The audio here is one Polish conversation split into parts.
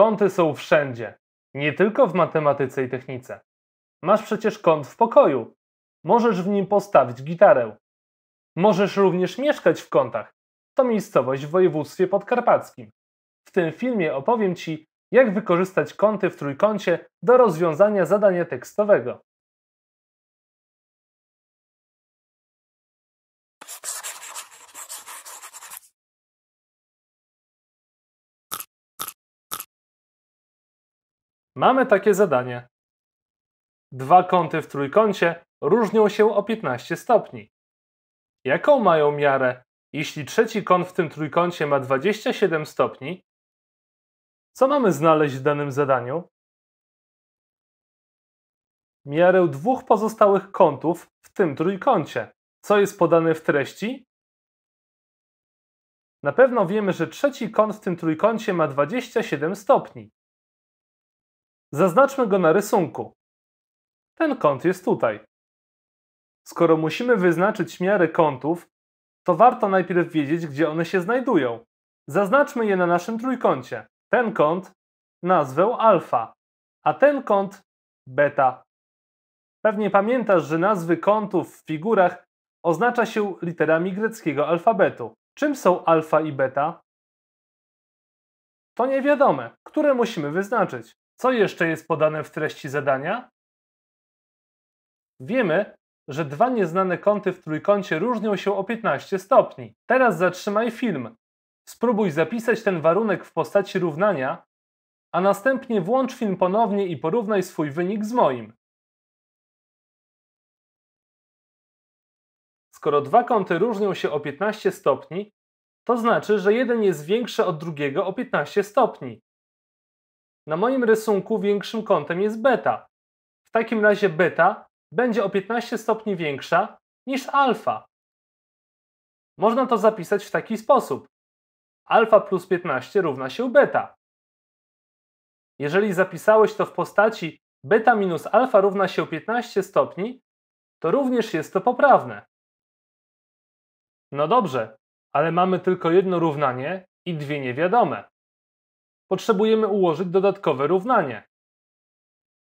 Kąty są wszędzie, nie tylko w matematyce i technice. Masz przecież kąt w pokoju. Możesz w nim postawić gitarę. Możesz również mieszkać w kątach. To miejscowość w województwie podkarpackim. W tym filmie opowiem Ci, jak wykorzystać kąty w trójkącie do rozwiązania zadania tekstowego. Mamy takie zadanie. Dwa kąty w trójkącie różnią się o 15 stopni. Jaką mają miarę, jeśli trzeci kąt w tym trójkącie ma 27 stopni? Co mamy znaleźć w danym zadaniu? Miarę dwóch pozostałych kątów w tym trójkącie. Co jest podane w treści? Na pewno wiemy, że trzeci kąt w tym trójkącie ma 27 stopni. Zaznaczmy go na rysunku. Ten kąt jest tutaj. Skoro musimy wyznaczyć miary kątów, to warto najpierw wiedzieć, gdzie one się znajdują. Zaznaczmy je na naszym trójkącie. Ten kąt nazwę alfa, a ten kąt beta. Pewnie pamiętasz, że nazwy kątów w figurach oznacza się literami greckiego alfabetu. Czym są alfa i beta? To niewiadome, które musimy wyznaczyć. Co jeszcze jest podane w treści zadania? Wiemy, że dwa nieznane kąty w trójkącie różnią się o 15 stopni. Teraz zatrzymaj film. Spróbuj zapisać ten warunek w postaci równania, a następnie włącz film ponownie i porównaj swój wynik z moim. Skoro dwa kąty różnią się o 15 stopni, to znaczy, że jeden jest większy od drugiego o 15 stopni. Na moim rysunku większym kątem jest beta. W takim razie beta będzie o 15 stopni większa niż alfa. Można to zapisać w taki sposób. Alfa plus 15 równa się beta. Jeżeli zapisałeś to w postaci beta minus alfa równa się 15 stopni, to również jest to poprawne. No dobrze, ale mamy tylko jedno równanie i dwie niewiadome potrzebujemy ułożyć dodatkowe równanie.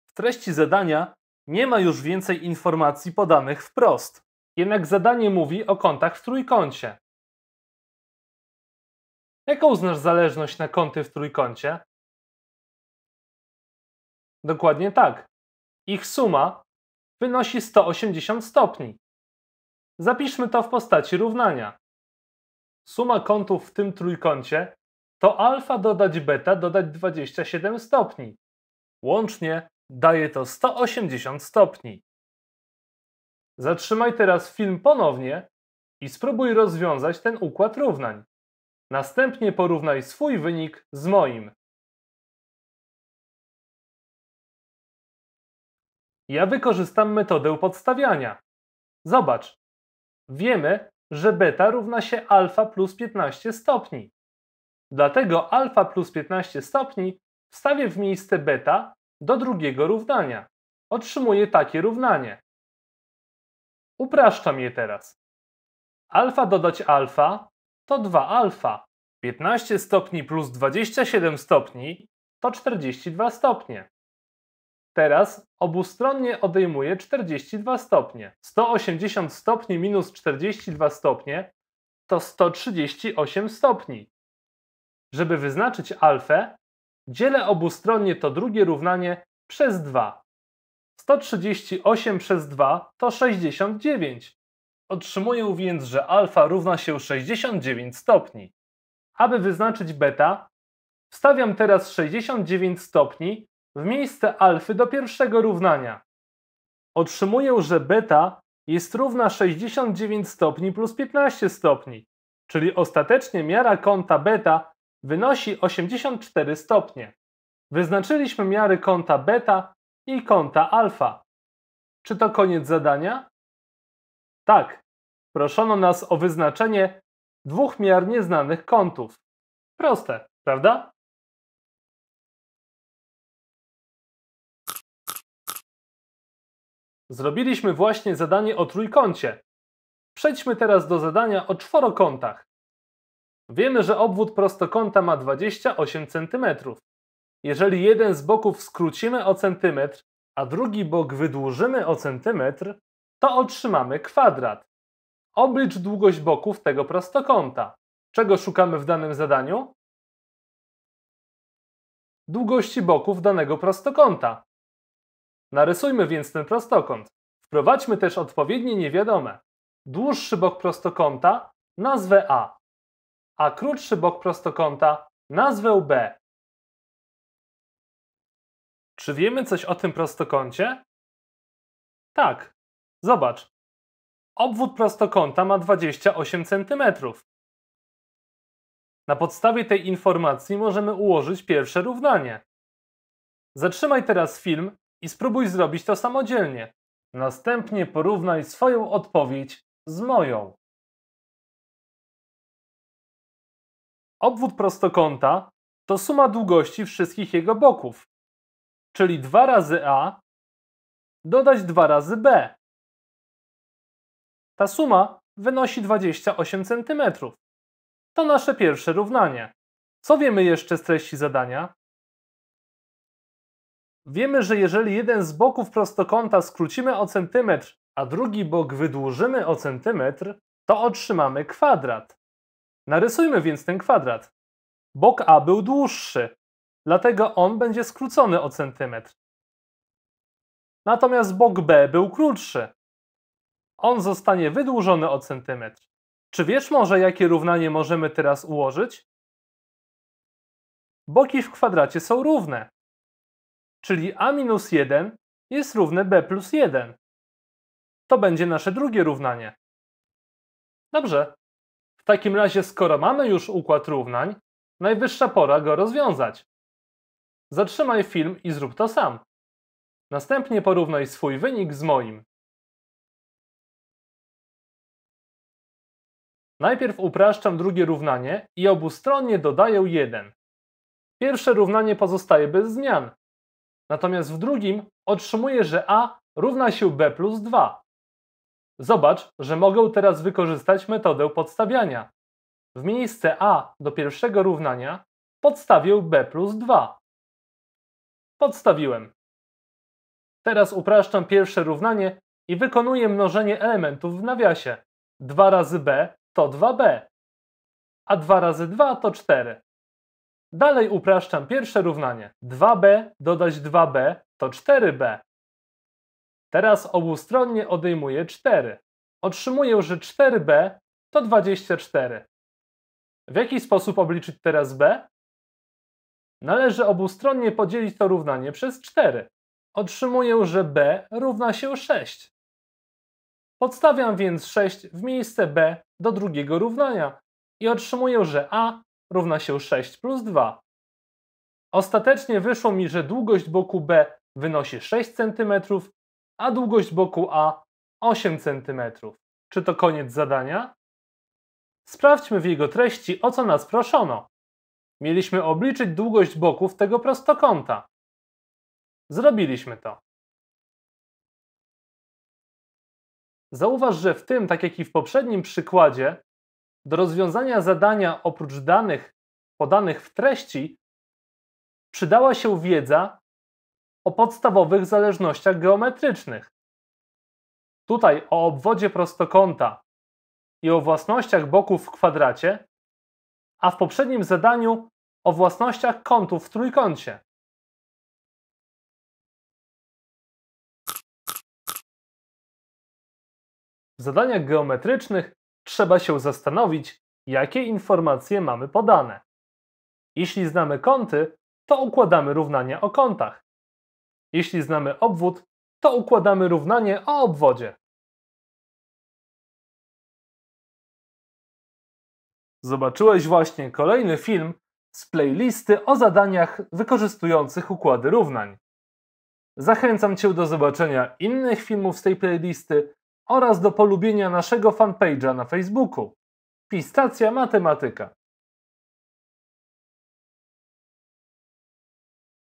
W treści zadania nie ma już więcej informacji podanych wprost, jednak zadanie mówi o kątach w trójkącie. Jaką uznasz zależność na kąty w trójkącie? Dokładnie tak. Ich suma wynosi 180 stopni. Zapiszmy to w postaci równania. Suma kątów w tym trójkącie to alfa dodać beta dodać 27 stopni. Łącznie daje to 180 stopni. Zatrzymaj teraz film ponownie i spróbuj rozwiązać ten układ równań. Następnie porównaj swój wynik z moim. Ja wykorzystam metodę podstawiania. Zobacz. Wiemy, że beta równa się alfa plus 15 stopni. Dlatego alfa plus 15 stopni wstawię w miejsce beta do drugiego równania. Otrzymuję takie równanie. Upraszczam je teraz. Alfa dodać alfa to 2 alfa. 15 stopni plus 27 stopni to 42 stopnie. Teraz obustronnie odejmuję 42 stopnie. 180 stopni minus 42 stopnie to 138 stopni. Żeby wyznaczyć alfę, dzielę obustronnie to drugie równanie przez 2. 138 przez 2 to 69. Otrzymuję więc, że alfa równa się 69 stopni. Aby wyznaczyć beta, wstawiam teraz 69 stopni w miejsce alfy do pierwszego równania. Otrzymuję, że beta jest równa 69 stopni plus 15 stopni, czyli ostatecznie miara kąta beta wynosi 84 stopnie. Wyznaczyliśmy miary kąta beta i kąta alfa. Czy to koniec zadania? Tak. Proszono nas o wyznaczenie dwóch miar nieznanych kątów. Proste, prawda? Zrobiliśmy właśnie zadanie o trójkącie. Przejdźmy teraz do zadania o czworokątach. Wiemy, że obwód prostokąta ma 28 cm. Jeżeli jeden z boków skrócimy o centymetr, a drugi bok wydłużymy o centymetr, to otrzymamy kwadrat. Oblicz długość boków tego prostokąta. Czego szukamy w danym zadaniu? Długości boków danego prostokąta. Narysujmy więc ten prostokąt. Wprowadźmy też odpowiednie niewiadome. Dłuższy bok prostokąta nazwę A a krótszy bok prostokąta nazwę B. Czy wiemy coś o tym prostokącie? Tak. Zobacz. Obwód prostokąta ma 28 cm. Na podstawie tej informacji możemy ułożyć pierwsze równanie. Zatrzymaj teraz film i spróbuj zrobić to samodzielnie. Następnie porównaj swoją odpowiedź z moją. Obwód prostokąta to suma długości wszystkich jego boków, czyli 2 razy a dodać 2 razy b. Ta suma wynosi 28 cm. To nasze pierwsze równanie. Co wiemy jeszcze z treści zadania? Wiemy, że jeżeli jeden z boków prostokąta skrócimy o centymetr, a drugi bok wydłużymy o centymetr, to otrzymamy kwadrat. Narysujmy więc ten kwadrat. Bok A był dłuższy, dlatego on będzie skrócony o centymetr. Natomiast bok B był krótszy. On zostanie wydłużony o centymetr. Czy wiesz może, jakie równanie możemy teraz ułożyć? Boki w kwadracie są równe, czyli a minus 1 jest równe b plus 1. To będzie nasze drugie równanie. Dobrze, takim razie, skoro mamy już układ równań, najwyższa pora go rozwiązać. Zatrzymaj film i zrób to sam. Następnie porównaj swój wynik z moim. Najpierw upraszczam drugie równanie i obustronnie dodaję 1. Pierwsze równanie pozostaje bez zmian. Natomiast w drugim otrzymuję, że a równa się b plus 2. Zobacz, że mogę teraz wykorzystać metodę podstawiania. W miejsce a do pierwszego równania podstawię b plus 2. Podstawiłem. Teraz upraszczam pierwsze równanie i wykonuję mnożenie elementów w nawiasie. 2 razy b to 2b, a 2 razy 2 to 4. Dalej upraszczam pierwsze równanie. 2b dodać 2b to 4b, Teraz obustronnie odejmuję 4. Otrzymuję, że 4b to 24. W jaki sposób obliczyć teraz b? Należy obustronnie podzielić to równanie przez 4. Otrzymuję, że b równa się 6. Podstawiam więc 6 w miejsce b do drugiego równania i otrzymuję, że a równa się 6 plus 2. Ostatecznie wyszło mi, że długość boku b wynosi 6 cm, a długość boku A 8 cm. Czy to koniec zadania? Sprawdźmy w jego treści, o co nas proszono. Mieliśmy obliczyć długość boków tego prostokąta. Zrobiliśmy to. Zauważ, że w tym, tak jak i w poprzednim przykładzie, do rozwiązania zadania oprócz danych podanych w treści przydała się wiedza o podstawowych zależnościach geometrycznych. Tutaj o obwodzie prostokąta i o własnościach boków w kwadracie, a w poprzednim zadaniu o własnościach kątów w trójkącie. W zadaniach geometrycznych trzeba się zastanowić, jakie informacje mamy podane. Jeśli znamy kąty, to układamy równania o kątach. Jeśli znamy obwód, to układamy równanie o obwodzie. Zobaczyłeś właśnie kolejny film z playlisty o zadaniach wykorzystujących układy równań. Zachęcam Cię do zobaczenia innych filmów z tej playlisty oraz do polubienia naszego fanpage'a na Facebooku. Pistacja Matematyka.